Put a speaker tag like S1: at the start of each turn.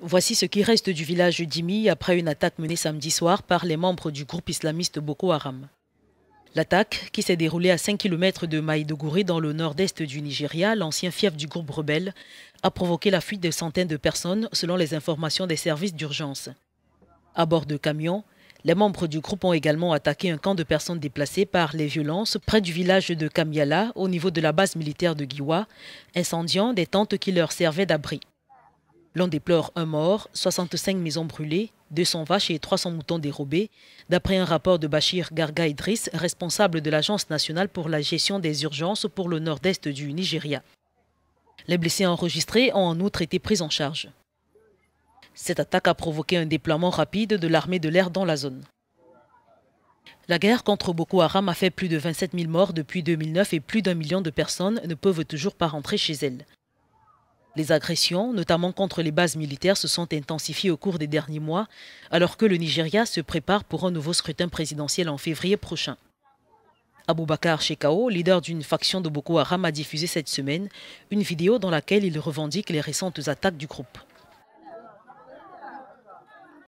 S1: Voici ce qui reste du village d'Imi après une attaque menée samedi soir par les membres du groupe islamiste Boko Haram. L'attaque, qui s'est déroulée à 5 km de Maïdogouri dans le nord-est du Nigeria, l'ancien fief du groupe rebelle, a provoqué la fuite de centaines de personnes selon les informations des services d'urgence. À bord de camions, les membres du groupe ont également attaqué un camp de personnes déplacées par les violences près du village de Kamiala, au niveau de la base militaire de Giwa, incendiant des tentes qui leur servaient d'abri. L'on déplore un mort, 65 maisons brûlées, 200 vaches et 300 moutons dérobés, d'après un rapport de Bachir Garga responsable de l'Agence nationale pour la gestion des urgences pour le nord-est du Nigeria. Les blessés enregistrés ont en outre été pris en charge. Cette attaque a provoqué un déploiement rapide de l'armée de l'air dans la zone. La guerre contre Boko Haram a fait plus de 27 000 morts depuis 2009 et plus d'un million de personnes ne peuvent toujours pas rentrer chez elles. Les agressions, notamment contre les bases militaires, se sont intensifiées au cours des derniers mois, alors que le Nigeria se prépare pour un nouveau scrutin présidentiel en février prochain. Aboubakar Shekao, leader d'une faction de Boko Haram, a diffusé cette semaine une vidéo dans laquelle il revendique les récentes attaques du groupe.